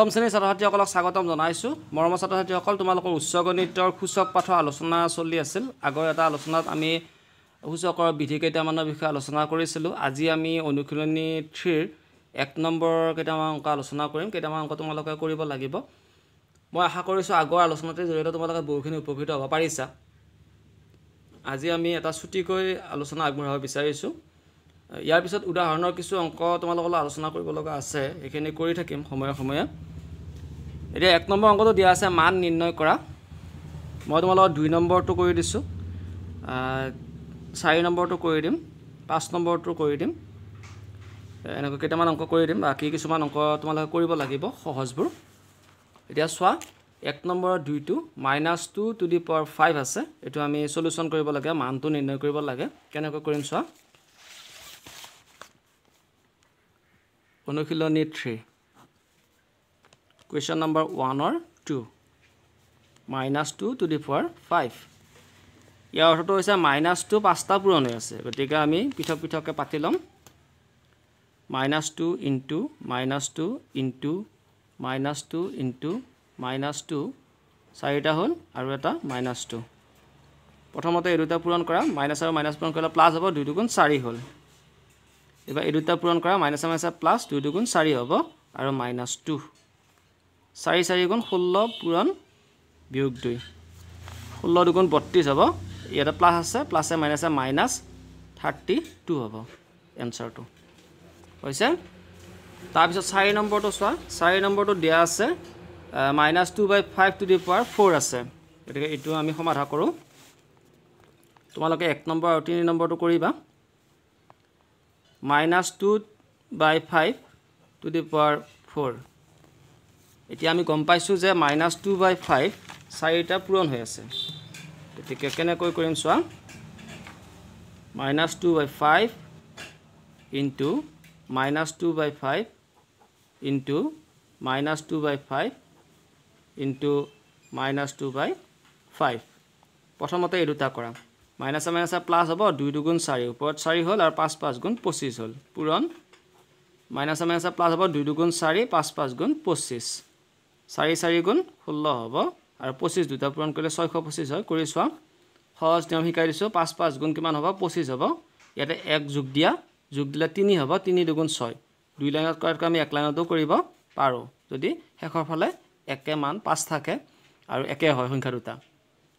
অষ্টম শ্ৰেণীৰ ছাত্ৰ ছাত্ৰীসকলক স্বাগতম জনাইছোঁ মৰমৰ ছাত্ৰ ছাত্ৰীসকল তোমালোকৰ উচ্চ গণিতৰ সূচক পাঠৰ আলোচনা চলি আছিল আগৰ এটা আলোচনাত আমি সূচকৰ বিধি কেইটামানৰ বিষয়ে আলোচনা কৰিছিলোঁ আজি আমি অনুশীলনী থ্ৰীৰ এক নম্বৰ কেইটামান অংক আলোচনা কৰিম কেইটামান অংক তোমালোকে কৰিব লাগিব মই আশা কৰিছোঁ আগৰ আলোচনাটোৰ জৰিয়তে তোমালোকে বহুখিনি উপকৃত হ'ব পাৰিছা আজি আমি এটা চুটিকৈ আলোচনা আগবঢ়াব বিচাৰিছোঁ ইয়াৰ পিছত উদাহৰণৰ কিছু অংক তোমালোকৰ লগত আলোচনা কৰিব লগা আছে সেইখিনি কৰি থাকিম সময়ে সময়ে এতিয়া এক নম্বৰ অংকটো দিয়া আছে মান নিৰ্ণয় কৰা মই তোমালোকৰ দুই নম্বৰটো কৰি দিছোঁ চাৰি নম্বৰটো কৰি দিম পাঁচ নম্বৰটো কৰি দিম এনেকুৱা কেইটামান অংক কৰি দিম বাকী কিছুমান অংক তোমালোকে কৰিব লাগিব সহজবোৰ এতিয়া চোৱা এক নম্বৰৰ দুইটো minus two two the power five আছে এইটো আমি চলিউশ্যন কৰিব লাগে মানটো নিৰ্ণয় কৰিব লাগে কেনেকৈ কৰিম চোৱা অনুশীলনী থ্ৰী কুৱেশ্যন নম্বৰ ওৱানৰ two minus two two the four five ইয়াৰ অৰ্থটো হৈছে মাইনাছ টু পাঁচটা পূৰণ হৈ আছে গতিকে আমি পৃথক পৃথককৈ পাতি ল'ম minus two into minus two into minus two into minus two চাৰিটা হ'ল আৰু এটা মাইনাছ টু প্ৰথমতে এই দুটা পূৰণ কৰা মাইনাছ আৰু মাইনাছ পূৰণ কৰিলে প্লাছ হ'ব দুই দুগুণ চাৰি হ'ল এইবাৰ এই দুটা পূৰণ কৰা মাইনাছে মাইনাছে প্লাছ দুই দুগুণ চাৰি হ'ব আৰু মাইনাছ টু চাৰি চাৰি গুণ ষোল্ল পূৰণ বিয়োগ দুই ষোল্ল দুগুণ বত্ৰিছ হ'ব ইয়াতে প্লাছ আছে প্লাছে মাইনাছে মাইনাছ থাৰ্টি টু হ'ব এনচাৰটো হৈছে তাৰপিছত চাৰি নম্বৰটো চোৱা চাৰি নম্বৰটো দিয়া আছে minus two by five to the power four আছে গতিকে এইটো আমি সমাধান কৰোঁ তোমালোকে এক নম্বৰ আৰু তিনি নম্বৰটো কৰিবা minus two by five to the power four এতিয়া আমি গম পাইছোঁ যে মাইনাছ টু বাই ফাইভ চাৰিটা পূৰণ হৈ আছে গতিকে কেনেকৈ কৰিম চোৱা minus two by five into minus two by five into minus two by five into minus two by five প্ৰথমতে এই দুটা কৰা মাইনাছে মাইনাছে প্লাছ হ'ব দুই দুগুণ চাৰি ওপৰত চাৰি হ'ল আৰু পাঁচ পাঁচ গুণ পঁচিছ হ'ল পূৰণ মাইনাছে মাইনাছে প্লাছ হ'ব দুই দুগুণ চাৰি পাঁচ পাঁচ গুণ পঁচিছ চাৰি চাৰি গুণ ষোল্ল হ'ব আৰু পঁচিছ দুটা পূৰণ কৰিলে ছয়শ পঁচিছ হয় কৰি চোৱা সহজ নিয়ম শিকাই দিছোঁ পাঁচ পাঁচ গুণ কিমান হ'ব পঁচিছ হ'ব ইয়াতে এক যোগ দিয়া যোগ দিলে তিনি হ'ব তিনি দুগুণ ছয় দুই লাইনত কৰাতকৈ আমি এক লাইনতো কৰিব পাৰোঁ যদি শেষৰ ফালে একে মান পাঁচ থাকে আৰু একে হয় সংখ্যা দুটা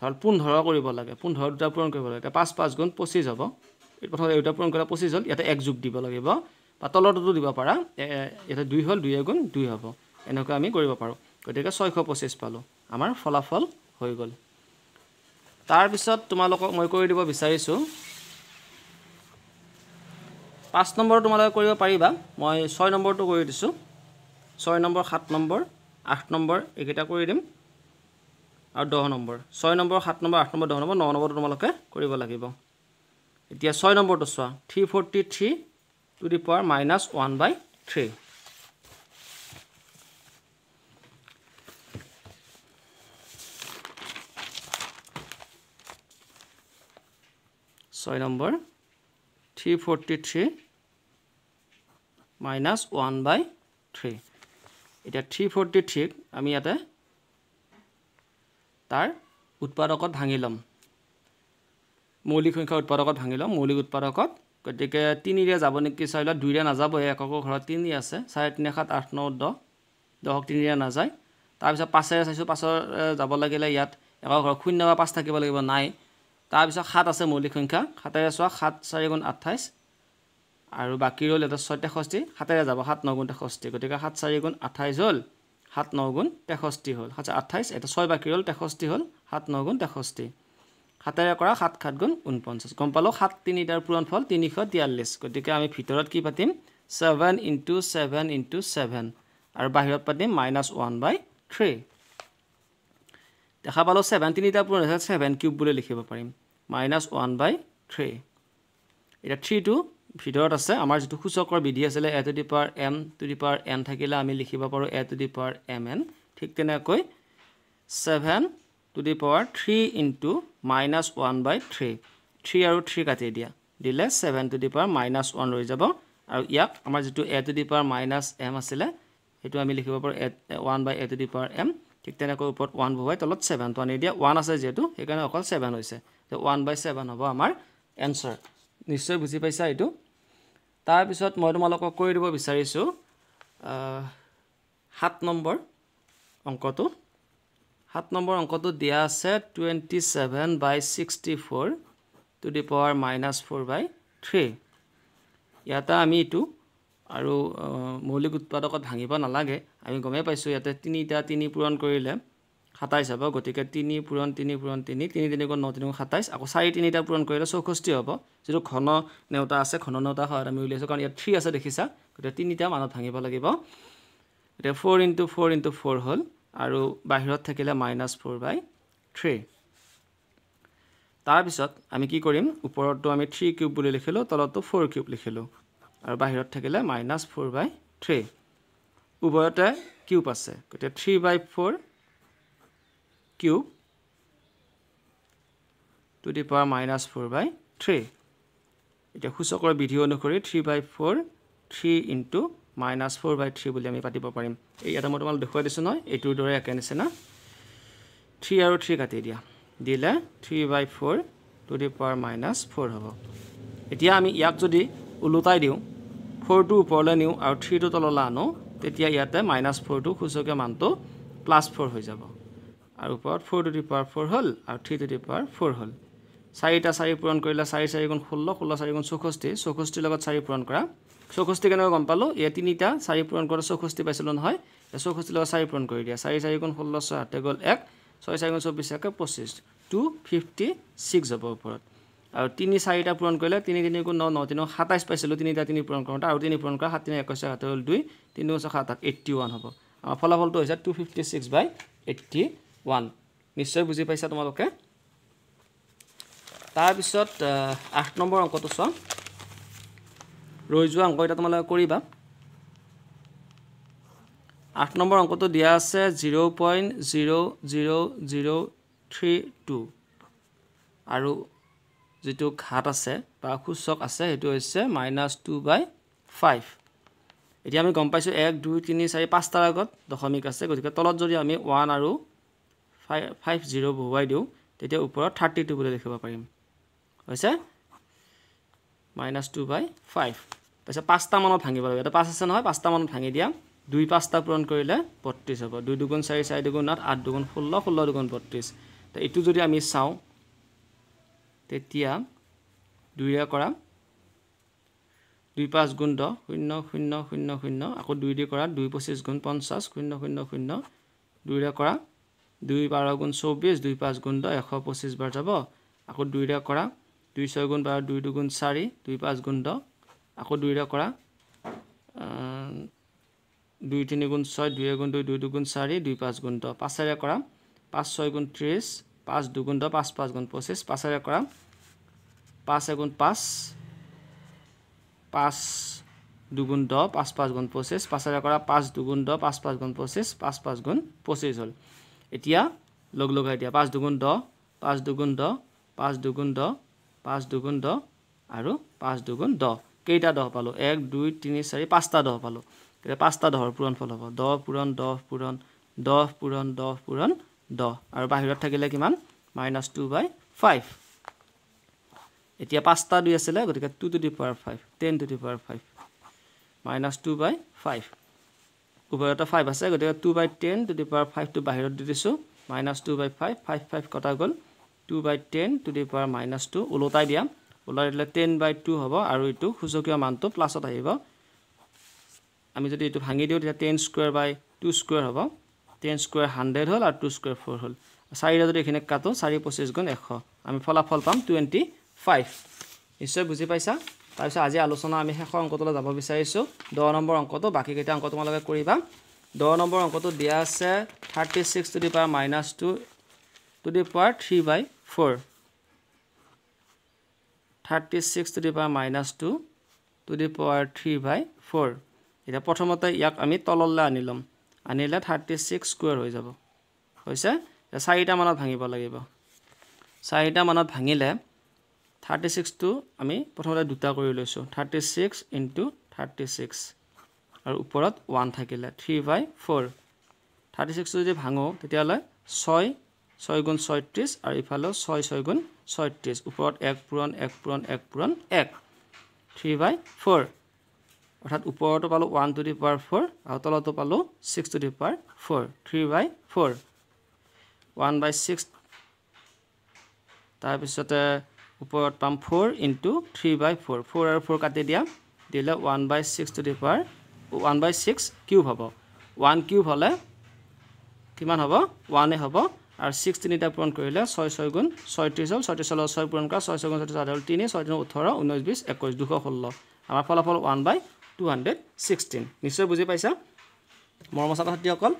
ধৰক পোন্ধৰ কৰিব লাগে পোন্ধৰ দুটা পূৰণ কৰিব লাগে পাঁচ পাঁচ গুণ পঁচিছ হ'ব প্ৰথমতে এইটা পূৰণ কৰিলে পঁচিছ হ'ল ইয়াতে এক যোগ দিব লাগিব বা তলৰটোতো দিব পাৰা ইয়াতে দুই হ'ল দুই এগুণ দুই হ'ব এনেকুৱা আমি কৰিব পাৰোঁ গতিকে ছয়শ পঁচিছ পালোঁ আমাৰ ফলাফল হৈ গ'ল তাৰপিছত তোমালোকক মই কৰি দিব বিচাৰিছোঁ পাঁচ নম্বৰ তোমালোকে কৰিব পাৰিবা মই ছয় নম্বৰটো কৰি দিছোঁ ছয় নম্বৰ সাত নম্বৰ আঠ নম্বৰ এইকেইটা কৰি দিম আৰু দহ নম্বৰ ছয় নম্বৰ সাত নম্বৰ আঠ নম্বৰ দহ নম্বৰ ন নম্বৰটো তোমালোকে কৰিব লাগিব এতিয়া ছয় নম্বৰটো চোৱা three forty three to the power minus one by three ছয় number three forty three minus one by three এতিয়া থ্ৰী ফৰ্টি থ্ৰীক আমি ইয়াতে তাৰ উৎপাদকত ভাঙি ল'ম মৌলিক সংখ্যা উৎপাদকত ভাঙি ল'ম মৌলিক উৎপাদকত গতিকে তিনিৰে যাব নেকি চাই লোৱা দুইৰে নাযাবই এককৰ ঘৰত তিনি আছে চাৰে তিনি সাত আঠ ন দহ দহক তিনিৰে নাযায় তাৰপিছত পাঁচেৰে চাইছোঁ পাঁচৰে যাব লাগিলে ইয়াত একক ঘৰত শূন্য বা পাঁচ থাকিব লাগিব নাই তাৰপিছত সাত আছে মৌলিক সংখ্যা সাতেৰে চোৱা সাত চাৰি গুণ আঠাইছ আৰু বাকী ৰ'ল এটা ছয় তেষষ্ঠি সাতেৰে যাব সাত ন গুণ তেষষ্ঠি গতিকে সাত চাৰি গুণ আঠাইছ হ'ল সাত ন গুণ তেষষ্ঠি হ'ল সাত আঠাইছ এটা ছয় বাকী ৰ'ল তেষষ্ঠি হ'ল সাত ন গুণ তেষষ্ঠি সাতেৰে কৰা সাত সাত গুণ ঊনপঞ্চাছ গম পালোঁ সাত তিনিটাৰ পূৰণ ফল তিনিশ তিয়াল্লিছ গতিকে আমি ভিতৰত কি পাতিম seven into seven into seven আৰু বাহিৰত পাতিম মাইনাছ ওৱান বাই থ্ৰী দেখা পালোঁ ছেভেন তিনিটাৰ পূৰণ হৈছে ছেভেন কিউব বুলি লিখিব পাৰিম মাইনাছ ওৱান বাই থ্ৰী এতিয়া থ্ৰীটো ভিতৰত আছে আমাৰ যিটো সূচকৰ বিধি আছিলে A to the power M to the power N থাকিলে আমি লিখিব পাৰোঁ A to the power M N ঠিক তেনেকৈ seven to the power three into minus one by three three আৰু থ্ৰী কাটি দিয়া দিলে seven to the power minus one ৰৈ যাব আৰু ইয়াক আমাৰ যিটো A to the power minus M আছিলে সেইটো আমি লিখিব পাৰোঁ A one by A to the power M ঠিক তেনেকৈ ওপৰত ওৱান বহুৱাই তলত ছেভেন টু আনি দিয়া ওৱান আছে যিহেতু সেইকাৰণে অকল ছেভেন হৈছে যে ওৱান বাই ছেভেন হ'ব আমাৰ এনচাৰ নিশ্চয় বুজি পাইছা এইটো তাৰপিছত মই তোমালোকক কৈ দিব বিচাৰিছোঁ সাত নম্বৰ অংকটো সাত নম্বৰ অংকটো দিয়া আছে twenty seven by sixty four to the power minus four by three ইয়াতে আমি এইটো আৰু মৌলিক উৎপাদকত ভাঙিব নালাগে আমি গমেই পাইছোঁ ইয়াতে তিনিটা তিনি পূৰণ কৰিলে সাতাইছ হ'ব গতিকে তিনি পূৰণ তিনি পূৰণ তিনি তিনি তিনিগুণ ন তিনিগুণ সাতাইছ আকৌ চাৰি তিনিটা পূৰণ কৰিলে চৌষষ্ঠি হ'ব যিটো ঘন নেওতা আছে ঘন নেওতা হয় আমি উলিয়াইছোঁ কাৰণ ইয়াত থ্ৰী আছে দেখিছা গতিকে তিনিটা মানত ভাঙিব লাগিব এতিয়া four into four into four হ'ল আৰু বাহিৰত থাকিলে মাইনাছ ফ'ৰ বাই থ্ৰী তাৰপিছত আমি কি কৰিম ওপৰতটো আমি থ্ৰী কিউব বুলি লিখিলোঁ তলতটো ফ'ৰ কিউব লিখিলোঁ আৰু বাহিৰত থাকিলে মাইনাছ ফ'ৰ বাই থ্ৰী উভয়তে কিউব আছে গতিকে three by four cube to the power minus four by three এতিয়া সূচকৰ বিধি অনুসৰি three by four three into minus four by three বুলি আমি পাতিব পাৰিম এই ইয়াতে মই তোমালোক দেখুৱাই দিছোঁ নহয় এইটোৰ দৰে একে নিচিনা থ্ৰী আৰু থ্ৰী কাটি দিয়া দিলে three by four to the power minus four হ'ব এতিয়া আমি ইয়াক যদি ওলোটাই দিওঁ ফোরটো উপরলে নিউ আর থ্রিটো তলল আনো তেতিয়া ইয়াতে মাইনাস ফোরটো সূচকীয় মানটো প্লাস ফোর হয়ে যাব আর উপর four to the power four হল আর three to the power four হল চারিটা চারি পূরণ করলে চারি চারিগুণ ষোলো ষোলো চারিগুণ চৌষষ্ঠি চৌষষ্ঠির লগত চারি পূরণ করা চৌষষ্ঠি কেন গম পালো এ তিনটা চারি পূরণ করে চৌষষ্ঠি পাইছিল নয় এ চৌষষ্ঠির লগত চারি পূরণ করে দিয়া চারি চারিগুণ ষোলো ছয় হাতে গল এক ছয় চারিগুণ চব্বিশ একে পঁচিশ টু ফিফটি সিক্স হব ওপর আৰু তিনি চাৰিটা পূৰণ কৰিলে তিনি তিনি গুণ ন ন তিনি সাতাইছ পাইছিলোঁ তিনিটা তিনি পূৰণ কৰোঁতে আৰু তিনি পূৰণ কৰা সাত তিনি একৈছ সাত হ'ল দুই তিনি ছয় সাত আঠ এইট্টি ওৱান হ'ব আমাৰ ফলাফলটো হৈছে two fifty six by eighty one নিশ্চয় বুজি পাইছা তোমালোকে তাৰপিছত আঠ নম্বৰ অংকটো চোৱা ৰৈ যোৱা অংক এটা তোমালোকে কৰিবা আঠ নম্বৰ অংকটো দিয়া আছে zero' point zero' zero' zero' three two আৰু যিটো ঘাট আছে বা সূচক আছে সেইটো হৈছে মাইনাছ টু বাই ফাইভ এতিয়া আমি গম পাইছোঁ এক দুই তিনি চাৰি পাঁচটাৰ আগত দশমিক আছে গতিকে তলত যদি আমি ওৱান আৰু ফাইভ ফাইভ জিৰ' বহুৱাই দিওঁ তেতিয়া ওপৰত থাৰ্টি টু বুলি দেখিব পাৰিম হৈছে মাইনাছ টু বাই ফাইভ তাৰপিছত পাঁচটামানত ভাঙিব লাগে এতিয়া পাঁচ আছে নহয় পাঁচটামানত ভাঙি দিয়া দুই পাঁচটা পূৰণ কৰিলে বত্ৰিছ হ'ব দুই দুগুণ চাৰি চাৰি দুগুণ আঠ আঠ দুগুণ ষোল্ল ষোল্ল দুগুণ বত্ৰিছ এইটো যদি আমি চাওঁ তেতিয়া দুইৰে কৰা দুই পাঁচ গুণ দহ শূন্য শূন্য শূন্য শূন্য আকৌ দুই দি কৰা দুই পঁচিছ গুণ পঞ্চাছ শূন্য শূন্য শূন্য দুইৰে কৰা দুই বাৰ গুণ চৌব্বিছ দুই পাঁচ গুণ দহ এশ বাৰ যাব আকৌ দুইৰে কৰা দুই ছয় গুণ বাৰ দুই দুগুণ চাৰি দুই পাঁচ গুণ দহ আকৌ দুইৰে কৰা দুই তিনি গুণ ছয় দুই এগুণ দুই দুই দুগুণ চাৰি দুই পাঁচ গুণ দহ পাঁচেৰে কৰা পাঁচ ছয় গুণ ত্ৰিছ পাঁচ দুগুণ দহ পাঁচ পাঁচ গুণ পঁচিছ পাঁচেৰে কৰা পাঁচ এগুণ পাঁচ পাঁচ দুগুণ দহ পাঁচ পাঁচ গুণ পঁচিছ পাঁচেৰে কৰা পাঁচ দুগুণ দহ পাঁচ পাঁচ গুণ পঁচিছ পাঁচ পাঁচ গুণ পঁচিছ হ'ল এতিয়া লগ লগাই দিয়া পাঁচ দুগুণ দহ পাঁচ দুগুণ দহ পাঁচ দুগুণ দহ পাঁচ দুগুণ দহ আৰু পাঁচ দুগুণ দহ কেইটা দহ পালোঁ এক দুই তিনি চাৰি পাঁচটা দহ পালোঁ এতিয়া পাঁচটা দহৰ পূৰণ ফল হ'ব দহ পূৰণ দহ পূৰণ দহ পূৰণ দহ পূৰণ দহ আৰু বাহিৰত থাকিলে কিমান মাইনাছ টু বাই ফাইভ এতিয়া পাঁচটা দুই আছিলে গতিকে two two the power five ten to the power five minus two by five উভয়তে ফাইভ আছে গতিকে two by ten to the power ফাইভটো বাহিৰত দি দিছোঁ minus two by five five five কটা গ'ল two by ten to the power minus two ওলোটাই দিয়া ওলাই দিলে টেন বাই টু হ'ব আৰু এইটো সূচকীয় মানটো প্লাছত আহিব আমি যদি এইটো ভাঙি দিওঁ তেতিয়া ten square by two square হ'ব টেন স্কুৱাৰ হাণ্ড্ৰেড হ'ল আৰু টু স্কুৱাৰ ফ'ৰ হ'ল চাৰিটা যদি এইখিনি কাটো চাৰি পঁচিছ গুণ এশ আমি ফলাফল পাম টুৱেণ্টি ফাইভ নিশ্চয় বুজি পাইছা তাৰপিছত আজি আলোচনা আমি শেষৰ অংকটোলৈ যাব বিচাৰিছোঁ দহ নম্বৰ অংকটো বাকীকেইটা অংক তোমালোকে কৰিবা দহ নম্বৰ অংকটো দিয়া আছে thirty six to the power minus two two the power three by four thirty six to the power minus two two the power three by four এতিয়া প্ৰথমতে ইয়াক আমি তললৈ আনি ল'ম আনিলে থাৰ্টি ছিক্স স্কুৱেৰ হৈ যাব হৈছে চাৰিটামানত ভাঙিব লাগিব চাৰিটামানত ভাঙিলে থাৰ্টি ছিক্সটো আমি প্ৰথমতে দুটা কৰি লৈছোঁ thirty six into thirty six আৰু ওপৰত ওৱান থাকিলে থ্ৰী বাই ফ'ৰ থাৰ্টি ছিক্সটো যদি ভাঙোঁ তেতিয়াহ'লে ছয় ছয় গুণ ছয়ত্ৰিছ আৰু ইফালেও ছয় ছয় গুণ ছয়ত্ৰিছ ওপৰত এক পূৰণ এক পূৰণ এক পূৰণ এক থ্ৰী বাই ফ'ৰ অৰ্থাৎ ওপৰতো পালোঁ one to the power four আৰু তলতো পালোঁ six to the power four three by four one by six তাৰপিছতে ওপৰত পাম four into three by four four আৰু ফ'ৰ কাটি দিয়া দিলে one by six to the power one by six cube হ'ব ওৱান কিউব হ'লে কিমান হ'ব ওৱানে হ'ব আৰু ছিক্স তিনিটা পূৰণ কৰিলে ছয় ছয় গুণ ছয়ত্ৰিছ হ'ল ছয়ত্ৰিছ হ'লে ছয় পূৰণ কৰা ছয় ছয় গুণ ছয়ত্ৰিছ হ'ল তিনি ছয় তিনি ওঠৰ ঊনৈছ বিছ একৈছ দুশ ষোল্ল আমাৰ ফলাফল one by two hundred sixteen নিশ্চয় বুজি পাইছা মৰম ছাত্ৰ ছাত্ৰীসকল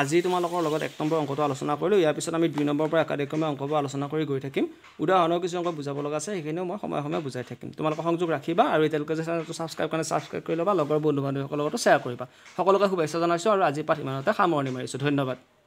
আজি তোমালোকৰ লগত এক নম্বৰ অংকটো আলোচনা কৰিলোঁ ইয়াৰ পিছত আমি দুই নম্বৰৰ পৰা একাধিক্ৰমে অংকবোৰ আলোচনা কৰি গৈ থাকিম উদাহৰণৰ কিছু অংক বুজাব লগা আছে সেইখিনিও মই সময়ে সময়ে বুজাই থাকিম তোমালোকৰ সংযোগ ৰাখিবা আৰু এতিয়ালোকে যে চেনেলটো ছাবস্ক্ৰাইব কৰে ছাবস্ক্ৰাইব কৰি ল'বা লগৰ বন্ধু বান্ধৱীসকলৰ লগতো শ্বেয়াৰ কৰিবা সকলোকে শুভেচ্ছা জনাইছোঁ আৰু আজি পাঠ ইমানতে সামৰণি মাৰিছোঁ ধন্যবাদ